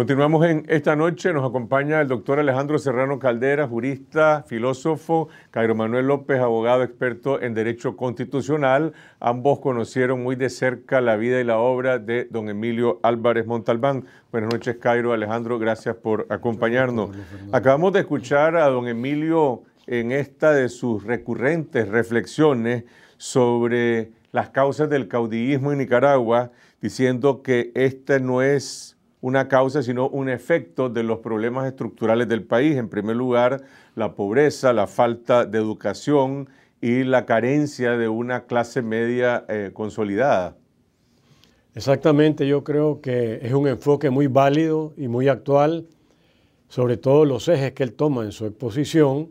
Continuamos en esta noche, nos acompaña el doctor Alejandro Serrano Caldera, jurista, filósofo, Cairo Manuel López, abogado experto en Derecho Constitucional. Ambos conocieron muy de cerca la vida y la obra de don Emilio Álvarez Montalbán. Buenas noches, Cairo, Alejandro, gracias por acompañarnos. Acabamos de escuchar a don Emilio en esta de sus recurrentes reflexiones sobre las causas del caudillismo en Nicaragua, diciendo que este no es una causa, sino un efecto de los problemas estructurales del país. En primer lugar, la pobreza, la falta de educación y la carencia de una clase media eh, consolidada. Exactamente, yo creo que es un enfoque muy válido y muy actual, sobre todo los ejes que él toma en su exposición,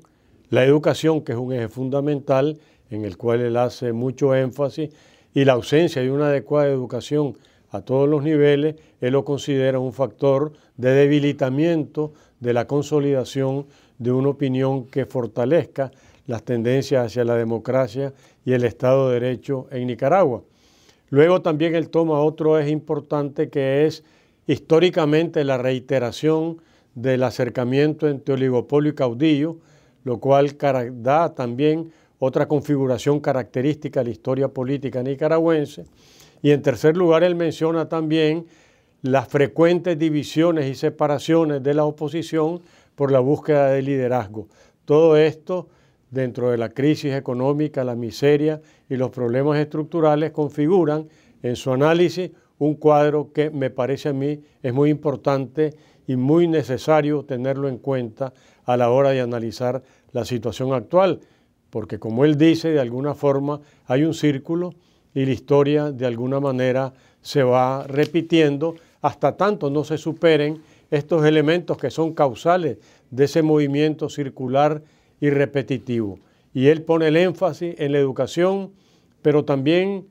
la educación, que es un eje fundamental en el cual él hace mucho énfasis, y la ausencia de una adecuada educación a todos los niveles, él lo considera un factor de debilitamiento de la consolidación de una opinión que fortalezca las tendencias hacia la democracia y el Estado de Derecho en Nicaragua. Luego también él toma otro es importante que es históricamente la reiteración del acercamiento entre oligopolio y caudillo, lo cual da también otra configuración característica a la historia política nicaragüense. Y en tercer lugar, él menciona también las frecuentes divisiones y separaciones de la oposición por la búsqueda de liderazgo. Todo esto dentro de la crisis económica, la miseria y los problemas estructurales configuran en su análisis un cuadro que me parece a mí es muy importante y muy necesario tenerlo en cuenta a la hora de analizar la situación actual, porque como él dice, de alguna forma hay un círculo y la historia de alguna manera se va repitiendo hasta tanto no se superen estos elementos que son causales de ese movimiento circular y repetitivo. Y él pone el énfasis en la educación, pero también,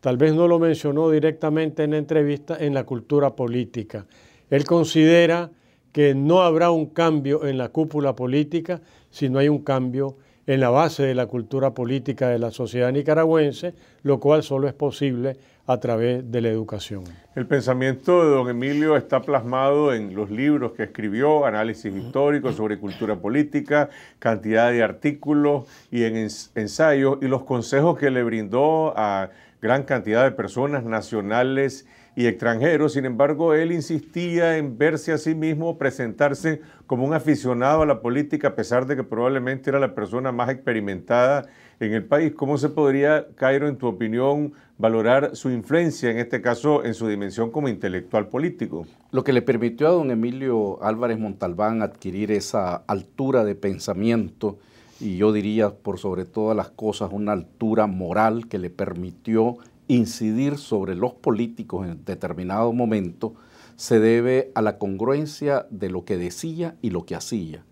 tal vez no lo mencionó directamente en la entrevista, en la cultura política. Él considera que no habrá un cambio en la cúpula política si no hay un cambio en la base de la cultura política de la sociedad nicaragüense, lo cual solo es posible a través de la educación. El pensamiento de don Emilio está plasmado en los libros que escribió, análisis histórico sobre cultura política, cantidad de artículos y en ensayos, y los consejos que le brindó a gran cantidad de personas nacionales y extranjero, Sin embargo, él insistía en verse a sí mismo, presentarse como un aficionado a la política, a pesar de que probablemente era la persona más experimentada en el país. ¿Cómo se podría, Cairo, en tu opinión, valorar su influencia, en este caso en su dimensión como intelectual político? Lo que le permitió a don Emilio Álvarez Montalbán adquirir esa altura de pensamiento y yo diría por sobre todas las cosas una altura moral que le permitió incidir sobre los políticos en determinado momento se debe a la congruencia de lo que decía y lo que hacía.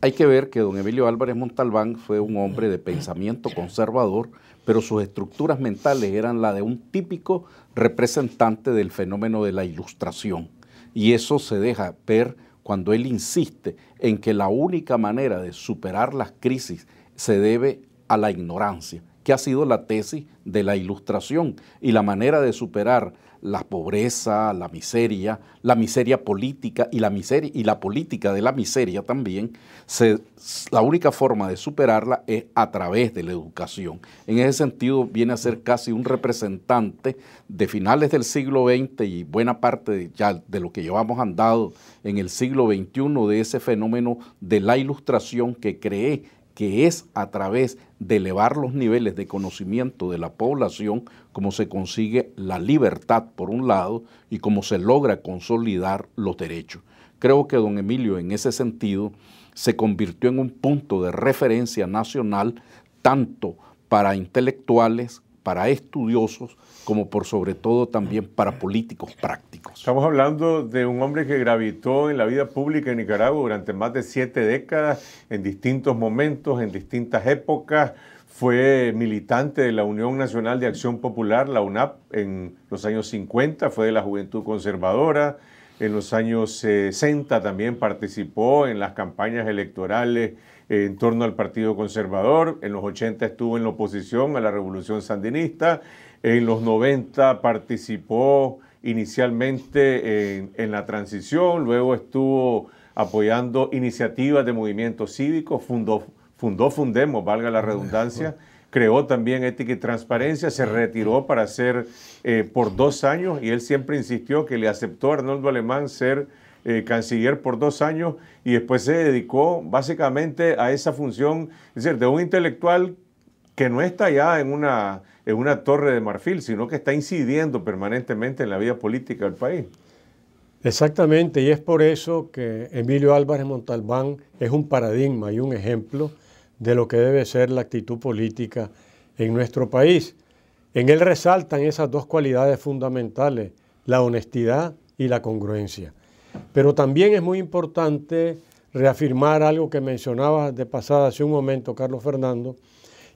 Hay que ver que don Emilio Álvarez Montalbán fue un hombre de pensamiento conservador, pero sus estructuras mentales eran la de un típico representante del fenómeno de la ilustración. Y eso se deja ver cuando él insiste en que la única manera de superar las crisis se debe a la ignorancia que ha sido la tesis de la ilustración y la manera de superar la pobreza, la miseria, la miseria política y la, miseria, y la política de la miseria también, se, la única forma de superarla es a través de la educación. En ese sentido viene a ser casi un representante de finales del siglo XX y buena parte ya de lo que llevamos andado en el siglo XXI de ese fenómeno de la ilustración que cree que es a través de elevar los niveles de conocimiento de la población, como se consigue la libertad por un lado y cómo se logra consolidar los derechos. Creo que don Emilio en ese sentido se convirtió en un punto de referencia nacional tanto para intelectuales para estudiosos como por sobre todo también para políticos prácticos. Estamos hablando de un hombre que gravitó en la vida pública en Nicaragua durante más de siete décadas, en distintos momentos, en distintas épocas. Fue militante de la Unión Nacional de Acción Popular, la UNAP, en los años 50, fue de la Juventud Conservadora. En los años 60 eh, también participó en las campañas electorales en torno al Partido Conservador. En los 80 estuvo en la oposición a la Revolución Sandinista. En los 90 participó inicialmente en, la transición, luego estuvo apoyando iniciativas de movimientos cívicos, fundó, Fundemos, valga la redundancia, creó también Ética y Transparencia, se retiró para ser eh, por dos años y él siempre insistió que le aceptó a Arnoldo Alemán ser eh, canciller por dos años y después se dedicó básicamente a esa función, es decir, de un intelectual que no está ya en una, en una torre de marfil, sino que está incidiendo permanentemente en la vida política del país. Exactamente, y es por eso que Emilio Álvarez Montalbán es un paradigma y un ejemplo de lo que debe ser la actitud política en nuestro país. En él resaltan esas dos cualidades fundamentales, la honestidad y la congruencia. Pero también es muy importante reafirmar algo que mencionaba de pasada hace un momento, Carlos Fernando,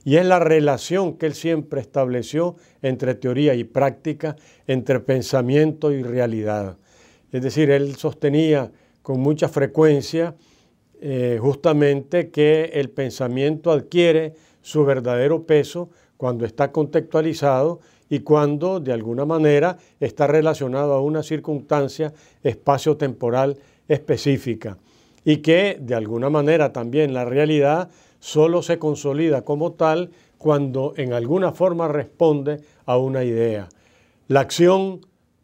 y es la relación que él siempre estableció entre teoría y práctica, entre pensamiento y realidad. Es decir, él sostenía con mucha frecuencia eh, justamente que el pensamiento adquiere su verdadero peso cuando está contextualizado y cuando de alguna manera está relacionado a una circunstancia espacio-temporal específica y que de alguna manera también la realidad solo se consolida como tal cuando en alguna forma responde a una idea. La acción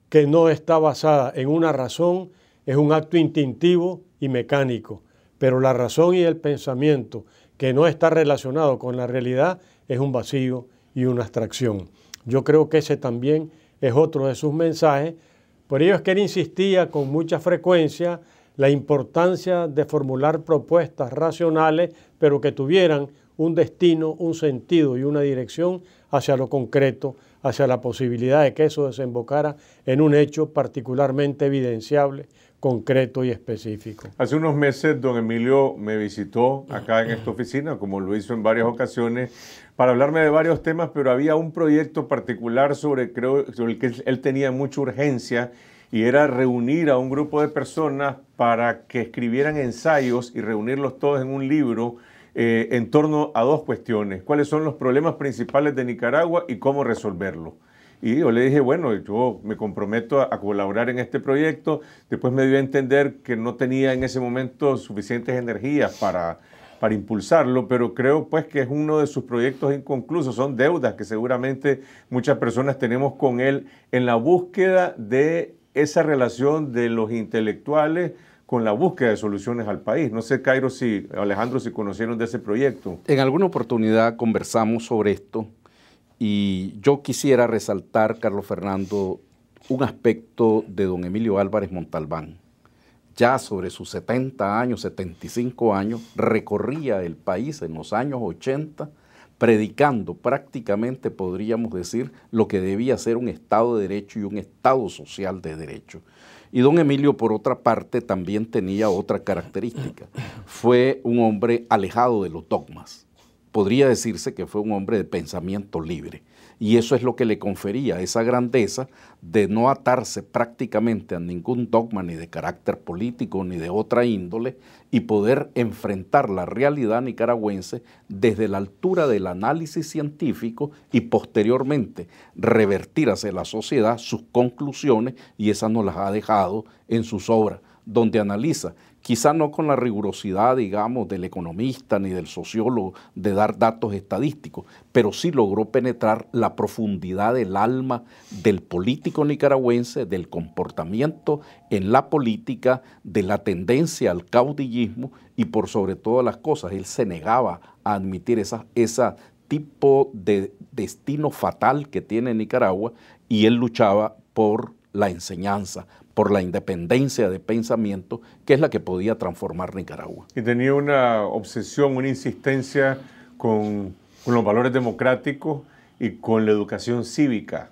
que no está basada en una razón es un acto instintivo y mecánico, pero la razón y el pensamiento que no está relacionado con la realidad es un vacío y una abstracción. Yo creo que ese también es otro de sus mensajes. Por ello es que él insistía con mucha frecuencia la importancia de formular propuestas racionales, pero que tuvieran un destino, un sentido y una dirección hacia lo concreto, hacia la posibilidad de que eso desembocara en un hecho particularmente evidenciable, concreto y específico. Hace unos meses don Emilio me visitó acá en esta oficina, como lo hizo en varias ocasiones, para hablarme de varios temas, pero había un proyecto particular sobre, creo, el que él tenía mucha urgencia y era reunir a un grupo de personas para que escribieran ensayos y reunirlos todos en un libro eh, en torno a dos cuestiones, cuáles son los problemas principales de Nicaragua y cómo resolverlos. Y yo le dije, bueno, yo me comprometo a, colaborar en este proyecto. Después me dio a entender que no tenía en ese momento suficientes energías para, para impulsarlo, pero creo pues que es uno de sus proyectos inconclusos, son deudas que seguramente muchas personas tenemos con él en la búsqueda de esa relación de los intelectuales con la búsqueda de soluciones al país. No sé, Cairo, si Alejandro, si conocieron de ese proyecto. En alguna oportunidad conversamos sobre esto y yo quisiera resaltar, Carlos Fernando, un aspecto de don Emilio Álvarez Montalbán. Ya sobre sus 70 años, 75 años, recorría el país en los años 80 predicando prácticamente, podríamos decir, lo que debía ser un Estado de Derecho y un Estado social de Derecho. Y don Emilio, por otra parte, también tenía otra característica. Fue un hombre alejado de los dogmas podría decirse que fue un hombre de pensamiento libre. Y eso es lo que le confería esa grandeza de no atarse prácticamente a ningún dogma ni de carácter político ni de otra índole y poder enfrentar la realidad nicaragüense desde la altura del análisis científico y posteriormente revertir hacia la sociedad sus conclusiones y esas nos las ha dejado en sus obras, donde analiza quizá no con la rigurosidad, digamos, del economista ni del sociólogo de dar datos estadísticos, pero sí logró penetrar la profundidad del alma del político nicaragüense, del comportamiento en la política, de la tendencia al caudillismo y por sobre todas las cosas, él se negaba a admitir esa, esa tipo de destino fatal que tiene Nicaragua y él luchaba por la enseñanza, por la independencia de pensamiento, que es la que podía transformar Nicaragua. Y tenía una obsesión, una insistencia con, los valores democráticos y con la educación cívica,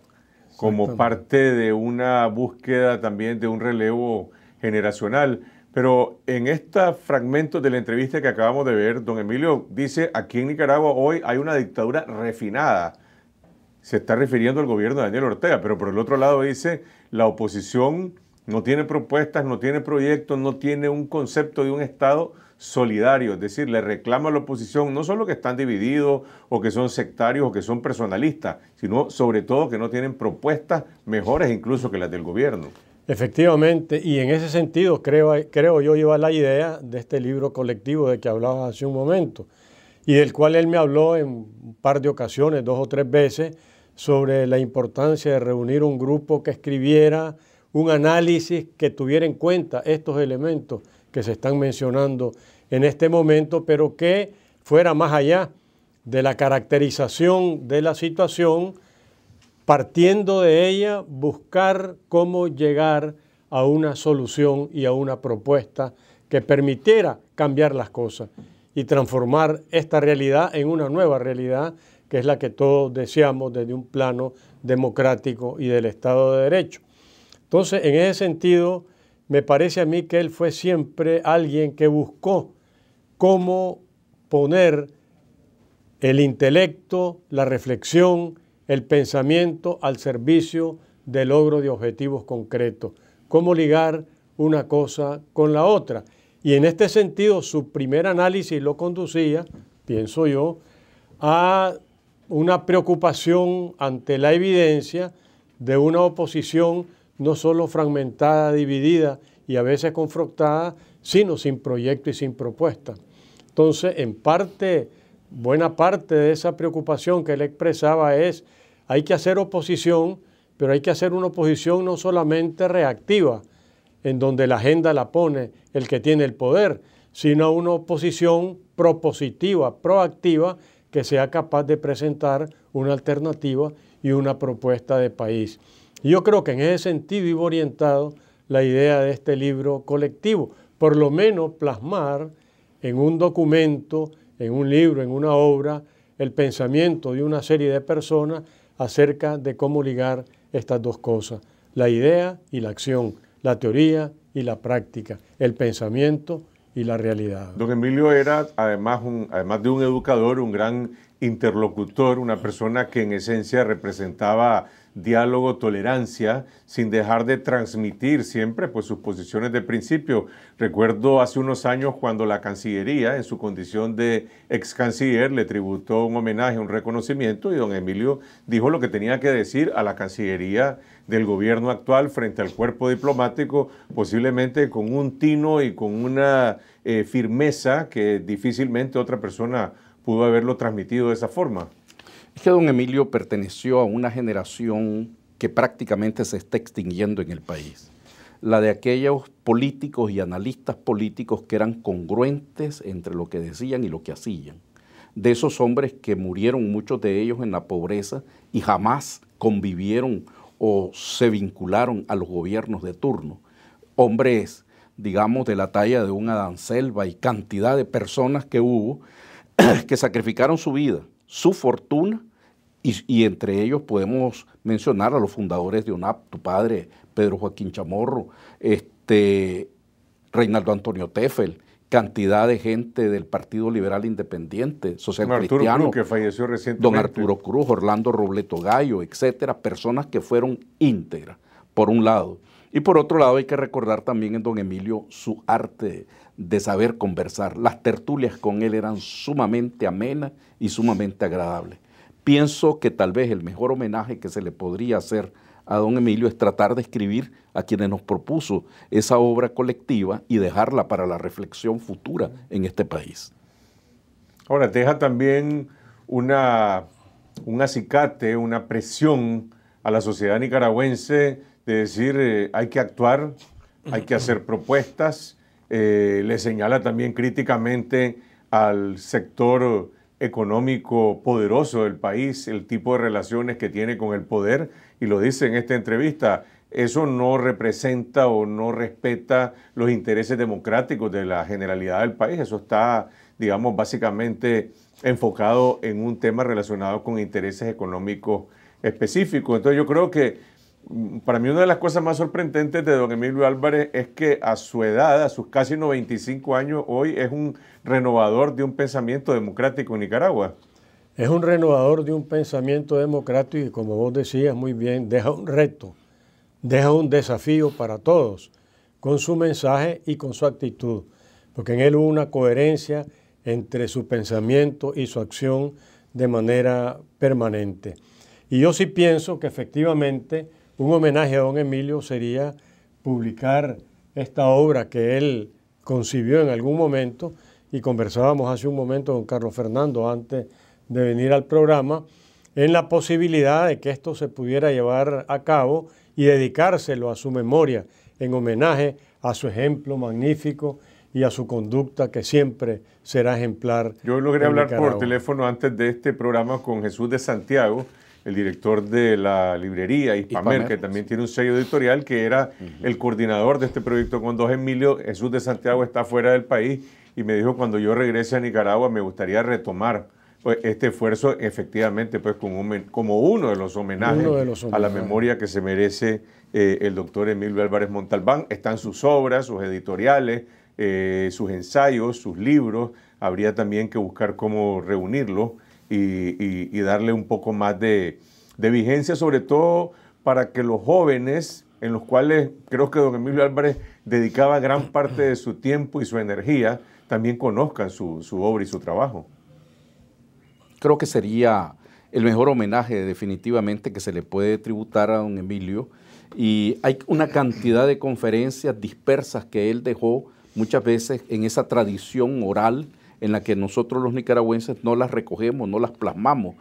como parte de una búsqueda también de un relevo generacional. Pero en este fragmento de la entrevista que acabamos de ver, don Emilio dice, aquí en Nicaragua hoy hay una dictadura refinada se está refiriendo al gobierno de Daniel Ortega, pero por el otro lado dice la oposición no tiene propuestas, no tiene proyectos, no tiene un concepto de un Estado solidario, es decir, le reclama a la oposición no solo que están divididos o que son sectarios o que son personalistas, sino sobre todo que no tienen propuestas mejores incluso que las del gobierno. Efectivamente, y en ese sentido creo, creo yo llevar la idea de este libro colectivo de que hablabas hace un momento y del cual él me habló en un par de ocasiones, dos o tres veces, sobre la importancia de reunir un grupo que escribiera un análisis que tuviera en cuenta estos elementos que se están mencionando en este momento, pero que fuera más allá de la caracterización de la situación, partiendo de ella, buscar cómo llegar a una solución y a una propuesta que permitiera cambiar las cosas y transformar esta realidad en una nueva realidad que es la que todos deseamos desde un plano democrático y del Estado de Derecho. Entonces, en ese sentido, me parece a mí que él fue siempre alguien que buscó cómo poner el intelecto, la reflexión, el pensamiento al servicio del logro de objetivos concretos, cómo ligar una cosa con la otra. Y en este sentido, su primer análisis lo conducía, pienso yo, a una preocupación ante la evidencia de una oposición no solo fragmentada, dividida y a veces confrontada, sino sin proyecto y sin propuesta. Entonces, en parte, buena parte de esa preocupación que él expresaba es, hay que hacer oposición, pero hay que hacer una oposición no solamente reactiva, en donde la agenda la pone el que tiene el poder, sino una oposición propositiva, proactiva, que sea capaz de presentar una alternativa y una propuesta de país. Yo creo que en ese sentido iba orientado la idea de este libro colectivo, por lo menos plasmar en un documento, en un libro, en una obra, el pensamiento de una serie de personas acerca de cómo ligar estas dos cosas, la idea y la acción, la teoría y la práctica, el pensamiento y la realidad. Don Emilio era, además, un, además de un educador, un gran interlocutor, una persona que en esencia representaba diálogo, tolerancia, sin dejar de transmitir siempre pues, sus posiciones de principio. Recuerdo hace unos años cuando la Cancillería, en su condición de ex canciller, le tributó un homenaje, un reconocimiento, y don Emilio dijo lo que tenía que decir a la Cancillería del gobierno actual frente al cuerpo diplomático, posiblemente con un tino y con una eh, firmeza que difícilmente otra persona pudo haberlo transmitido de esa forma. Es que don Emilio perteneció a una generación que prácticamente se está extinguiendo en el país. La de aquellos políticos y analistas políticos que eran congruentes entre lo que decían y lo que hacían. De esos hombres que murieron muchos de ellos en la pobreza y jamás convivieron o se vincularon a los gobiernos de turno. Hombres, digamos, de la talla de una Adán Selva y cantidad de personas que hubo que sacrificaron su vida su fortuna y, entre ellos podemos mencionar a los fundadores de UNAP, tu padre, Pedro Joaquín Chamorro, este, Reinaldo Antonio Tefel, cantidad de gente del Partido Liberal Independiente, Social don Arturo Cruz, Orlando Robleto Gallo, etcétera, personas que fueron íntegras, por un lado. Y por otro lado, hay que recordar también en don Emilio su arte de saber conversar. Las tertulias con él eran sumamente amenas y sumamente agradables. Pienso que tal vez el mejor homenaje que se le podría hacer a don Emilio es tratar de escribir a quienes nos propuso esa obra colectiva y dejarla para la reflexión futura en este país. Ahora, deja también una, un acicate, una presión a la sociedad nicaragüense de decir eh, hay que actuar, hay que hacer propuestas. Eh, le señala también críticamente al sector económico poderoso del país, el tipo de relaciones que tiene con el poder, y lo dice en esta entrevista, eso no representa o no respeta los intereses democráticos de la generalidad del país, eso está, digamos, básicamente enfocado en un tema relacionado con intereses económicos específicos. Entonces yo creo que para mí una de las cosas más sorprendentes de don Emilio Álvarez es que a su edad, a sus casi 95 años, hoy es un renovador de un pensamiento democrático en Nicaragua. Es un renovador de un pensamiento democrático y como vos decías muy bien, deja un reto, deja un desafío para todos, con su mensaje y con su actitud, porque en él hubo una coherencia entre su pensamiento y su acción de manera permanente. Y yo sí pienso que efectivamente un homenaje a don Emilio sería publicar esta obra que él concibió en algún momento y conversábamos hace un momento con Carlos Fernando antes de venir al programa en la posibilidad de que esto se pudiera llevar a cabo y dedicárselo a su memoria en homenaje a su ejemplo magnífico y a su conducta que siempre será ejemplar. Yo logré hablar por teléfono antes de este programa con Jesús de Santiago, el director de la librería Hispamer, que también tiene un sello editorial, que era el coordinador de este proyecto con dos Emilio. Jesús de Santiago está fuera del país y me dijo, cuando yo regrese a Nicaragua me gustaría retomar pues, este esfuerzo, efectivamente, pues como, uno, de los homenajes a la memoria que se merece eh, el doctor Emilio Álvarez Montalbán. Están sus obras, sus editoriales, eh, sus ensayos, sus libros. Habría también que buscar cómo reunirlos y, darle un poco más de, vigencia, sobre todo para que los jóvenes, en los cuales creo que don Emilio Álvarez dedicaba gran parte de su tiempo y su energía, también conozcan su, su obra y su trabajo. Creo que sería el mejor homenaje definitivamente que se le puede tributar a don Emilio. Y hay una cantidad de conferencias dispersas que él dejó muchas veces en esa tradición oral en la que nosotros los nicaragüenses no las recogemos, no las plasmamos,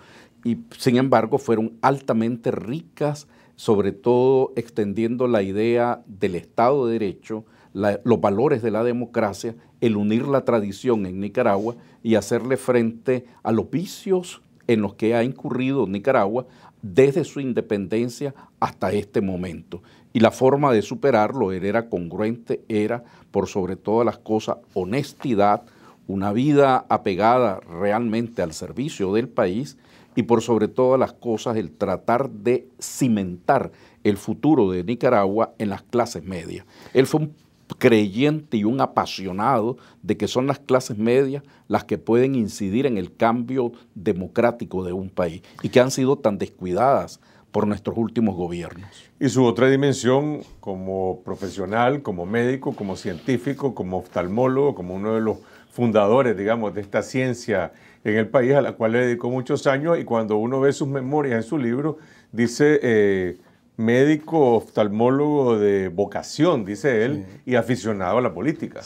y sin embargo fueron altamente ricas, sobre todo extendiendo la idea del Estado de Derecho, los valores de la democracia, el unir la tradición en Nicaragua y hacerle frente a los vicios en los que ha incurrido Nicaragua desde su independencia hasta este momento. Y la forma de superarlo era congruente, era por sobre todas las cosas honestidad, una vida apegada realmente al servicio del país y por sobre todas las cosas el tratar de cimentar el futuro de Nicaragua en las clases medias. Él fue un creyente y un apasionado de que son las clases medias las que pueden incidir en el cambio democrático de un país y que han sido tan descuidadas por nuestros últimos gobiernos. Y su otra dimensión como profesional, como médico, como científico, como oftalmólogo, como uno de los fundadores, digamos, de esta ciencia en el país, a la cual le dedicó muchos años, y cuando uno ve sus memorias en su libro, dice eh, médico oftalmólogo de vocación, dice él, y aficionado a la política.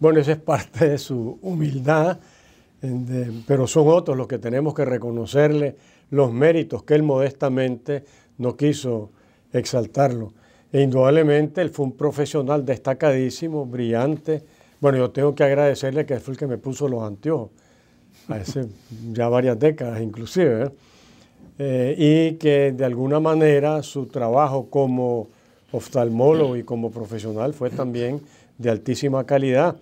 Bueno, eso es parte de su humildad, pero son otros los que tenemos que reconocerle los méritos que él modestamente no quiso exaltarlo. E indudablemente él fue un profesional destacadísimo, brillante, bueno, yo tengo que agradecerle que fue el que me puso los anteojos, hace ya varias décadas inclusive, ¿eh? Eh, y que de alguna manera su trabajo como oftalmólogo y como profesional fue también de altísima calidad,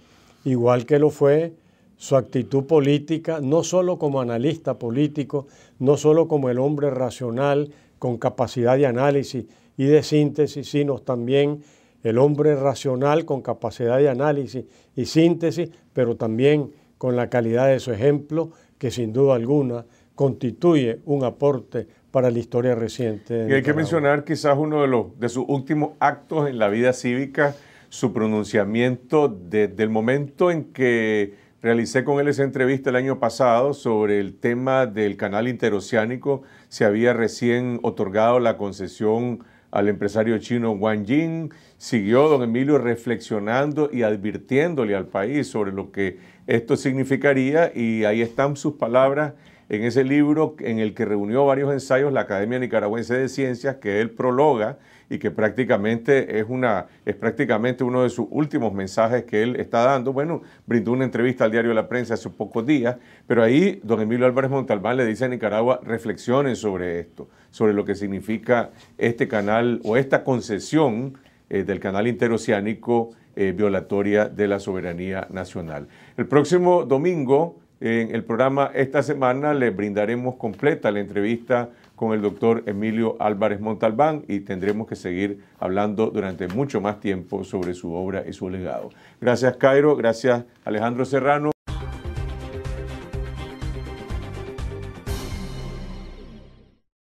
igual que lo fue su actitud política, no solo como analista político, no solo como el hombre racional con capacidad de análisis y de síntesis, sino también el hombre racional con capacidad de análisis y síntesis, pero también con la calidad de su ejemplo, que sin duda alguna constituye un aporte para la historia reciente. Y hay que mencionar quizás uno de, los, de sus últimos actos en la vida cívica, su pronunciamiento desde el momento en que realicé con él esa entrevista el año pasado sobre el tema del canal interoceánico, se había recién otorgado la concesión al empresario chino Wang Jing. Siguió don Emilio reflexionando y advirtiéndole al país sobre lo que esto significaría y ahí están sus palabras en ese libro en el que reunió varios ensayos la Academia Nicaragüense de Ciencias que él prologa y que prácticamente es, una, es prácticamente uno de sus últimos mensajes que él está dando. Bueno, brindó una entrevista al diario de La Prensa hace pocos días, pero ahí don Emilio Álvarez Montalbán le dice a Nicaragua, reflexionen sobre esto, sobre lo que significa este canal o esta concesión eh, del canal interoceánico eh, violatoria de la soberanía nacional. El próximo domingo... En el programa esta semana le brindaremos completa la entrevista con el doctor Emilio Álvarez Montalbán y tendremos que seguir hablando durante mucho más tiempo sobre su obra y su legado. Gracias Cairo, gracias Alejandro Serrano.